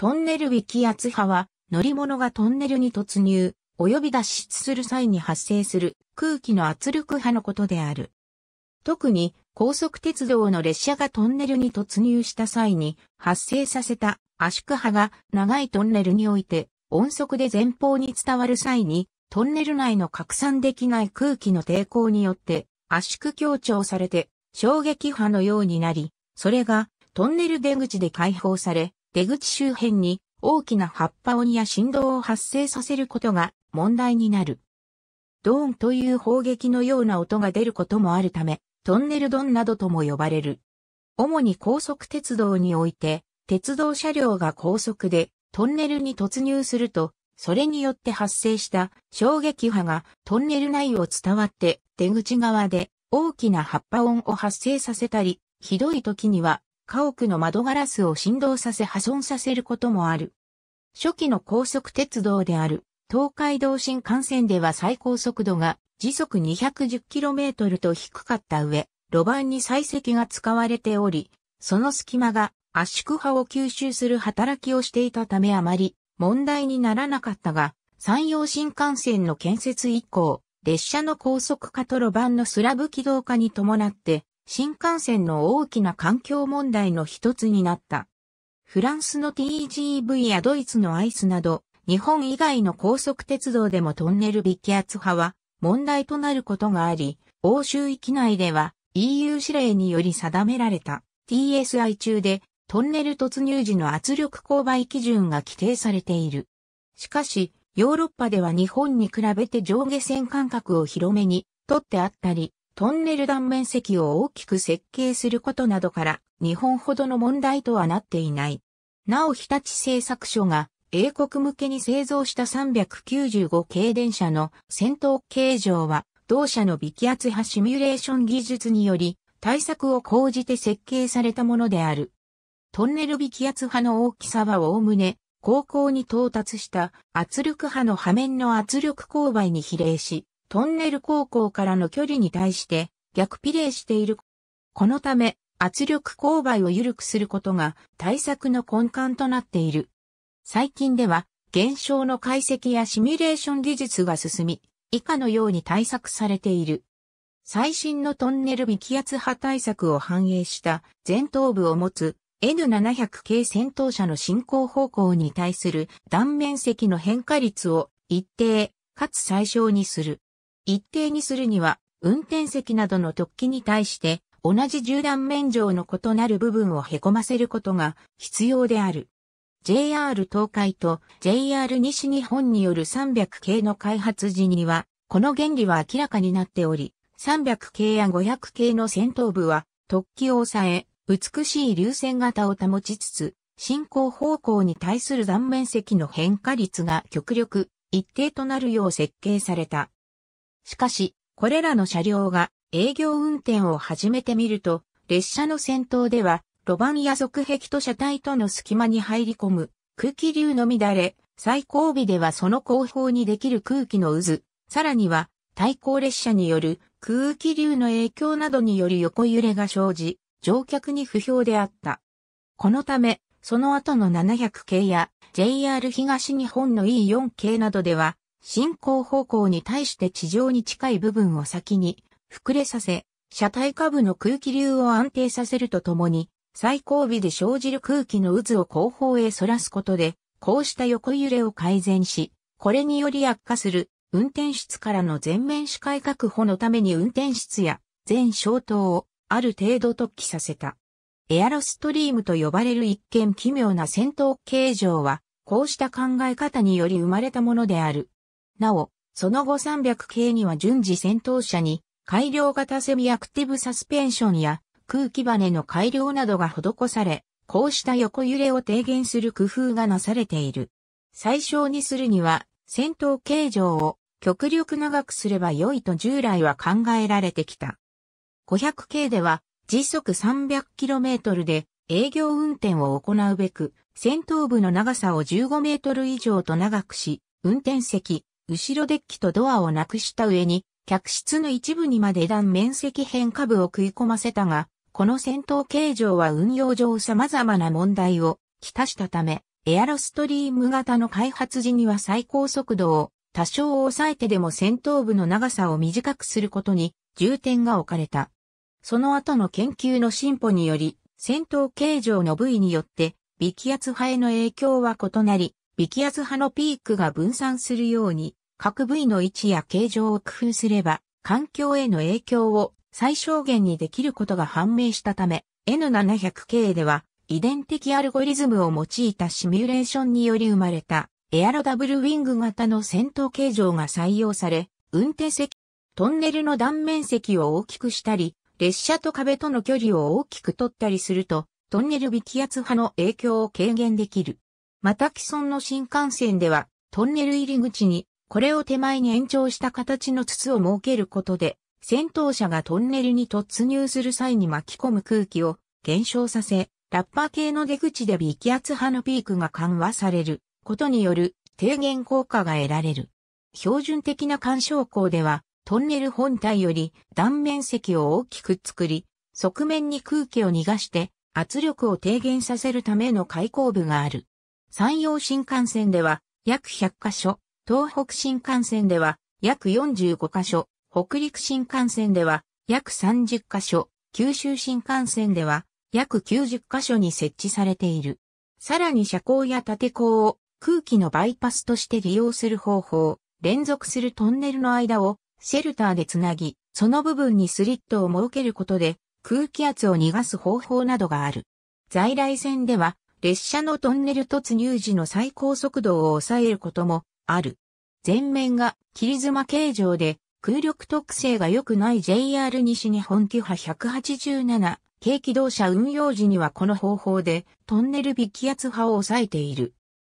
トンネル気圧波は、乗り物がトンネルに突入、及び脱出する際に発生する空気の圧力波のことである。特に高速鉄道の列車がトンネルに突入した際に発生させた圧縮波が長いトンネルにおいて音速で前方に伝わる際にトンネル内の拡散できない空気の抵抗によって圧縮強調されて衝撃波のようになり、それがトンネル出口で解放され、出口周辺に大きな葉っぱ鬼や振動を発生させることが問題になる。ドーンという砲撃のような音が出ることもあるため、トンネルドンなどとも呼ばれる。主に高速鉄道において、鉄道車両が高速でトンネルに突入すると、それによって発生した衝撃波がトンネル内を伝わって出口側で大きな葉っぱ音を発生させたり、ひどい時には家屋の窓ガラスを振動させ破損させることもある。初期の高速鉄道である東海道新幹線では最高速度が時速 210km と低かった上、路盤に採石が使われており、その隙間が圧縮波を吸収する働きをしていたためあまり問題にならなかったが、山陽新幹線の建設以降、列車の高速化と路盤のスラブ軌道化に伴って、新幹線の大きな環境問題の一つになった。フランスの TGV やドイツのアイスなど、日本以外の高速鉄道でもトンネル微気圧波は問題となることがあり、欧州域内では EU 指令により定められた TSI 中でトンネル突入時の圧力勾配基準が規定されている。しかし、ヨーロッパでは日本に比べて上下線間隔を広めにとってあったり、トンネル断面積を大きく設計することなどから日本ほどの問題とはなっていない。なお日立製作所が英国向けに製造した395系電車の先頭形状は同社の微気圧波シミュレーション技術により対策を講じて設計されたものである。トンネル微気圧波の大きさはおおむね高校に到達した圧力波の波面の圧力勾配に比例し、トンネル高校からの距離に対して逆比例している。このため、圧力勾配を緩くすることが対策の根幹となっている。最近では、現象の解析やシミュレーション技術が進み、以下のように対策されている。最新のトンネル微気圧波対策を反映した前頭部を持つ N700 系戦闘車の進行方向に対する断面積の変化率を一定かつ最小にする。一定にするには、運転席などの突起に対して、同じ銃断面上の異なる部分を凹ませることが必要である。JR 東海と JR 西日本による300系の開発時には、この原理は明らかになっており、300系や500系の先頭部は突起を抑え、美しい流線型を保ちつつ、進行方向に対する断面積の変化率が極力一定となるよう設計された。しかし、これらの車両が営業運転を始めてみると、列車の先頭では、路盤や側壁と車体との隙間に入り込む空気流の乱れ、最後尾ではその後方にできる空気の渦、さらには対向列車による空気流の影響などにより横揺れが生じ、乗客に不評であった。このため、その後の700系や JR 東日本の E4 系などでは進行方向に対して地上に近い部分を先に膨れさせ、車体下部の空気流を安定させるとともに、最後尾で生じる空気の渦を後方へ反らすことで、こうした横揺れを改善し、これにより悪化する運転室からの全面視界確保のために運転室や全消灯をある程度突起させた。エアロストリームと呼ばれる一見奇妙な戦闘形状は、こうした考え方により生まれたものである。なお、その後300系には順次戦闘車に改良型セミアクティブサスペンションや空気バネの改良などが施され、こうした横揺れを低減する工夫がなされている。最小にするには、戦闘形状を極力長くすれば良いと従来は考えられてきた。500系では時速 300km で営業運転を行うべく、戦闘部の長さを 15m 以上と長くし、運転席、後ろデッキとドアをなくした上に、客室の一部にまで断面積変化部を食い込ませたが、この戦闘形状は運用上様々な問題をきたしたため、エアロストリーム型の開発時には最高速度を多少抑えてでも戦闘部の長さを短くすることに重点が置かれた。その後の研究の進歩により、戦闘形状の部位によって、微気圧波への影響は異なり、微気圧波のピークが分散するように各部位の位置や形状を工夫すれば、環境への影響を最小限にできることが判明したため、N700K では、遺伝的アルゴリズムを用いたシミュレーションにより生まれた、エアロダブルウィング型の戦闘形状が採用され、運転席、トンネルの断面積を大きくしたり、列車と壁との距離を大きく取ったりすると、トンネル微気圧波の影響を軽減できる。また既存の新幹線では、トンネル入り口にこれを手前に延長した形の筒を設けることで、戦闘車がトンネルに突入する際に巻き込む空気を減少させ、ラッパー系の出口で微気圧波のピークが緩和されることによる低減効果が得られる。標準的な干渉口では、トンネル本体より断面積を大きく作り、側面に空気を逃がして圧力を低減させるための開口部がある。山陽新幹線では約100箇所、東北新幹線では約45カ所、北陸新幹線では約30カ所、九州新幹線では約90カ所に設置されている。さらに車高や縦高を空気のバイパスとして利用する方法、連続するトンネルの間をシェルターでつなぎ、その部分にスリットを設けることで空気圧を逃がす方法などがある。在来線では列車のトンネル突入時の最高速度を抑えることもある。前面が切妻形状で空力特性が良くない JR 西日本キハ187軽機動車運用時にはこの方法でトンネル微気圧波を抑えている。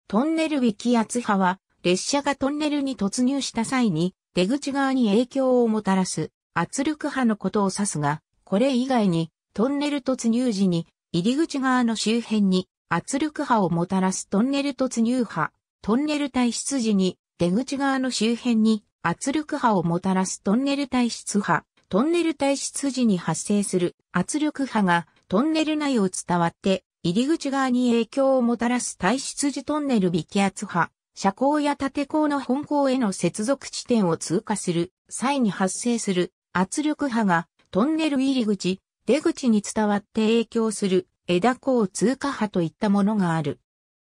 トンネル微気圧波は列車がトンネルに突入した際に出口側に影響をもたらす圧力波のことを指すが、これ以外にトンネル突入時に入り口側の周辺に圧力波をもたらすトンネル突入波、トンネル体質時に出口側の周辺に圧力波をもたらすトンネル体質波、トンネル体質時に発生する圧力波がトンネル内を伝わって入り口側に影響をもたらす体質時トンネル微気圧波、車高や縦高の本高への接続地点を通過する際に発生する圧力波がトンネル入り口、出口に伝わって影響する枝高通過波といったものがある。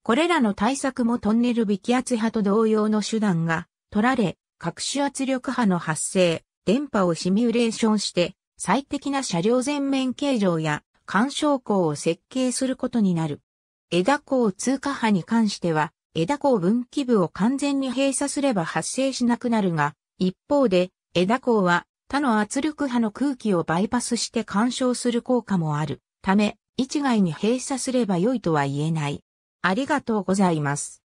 これらの対策もトンネル微気圧波と同様の手段が取られ、各種圧力波の発生、電波をシミュレーションして、最適な車両全面形状や干渉口を設計することになる。枝口通過波に関しては、枝口分岐部を完全に閉鎖すれば発生しなくなるが、一方で、枝口は他の圧力波の空気をバイパスして干渉する効果もあるため、一概に閉鎖すれば良いとは言えない。ありがとうございます。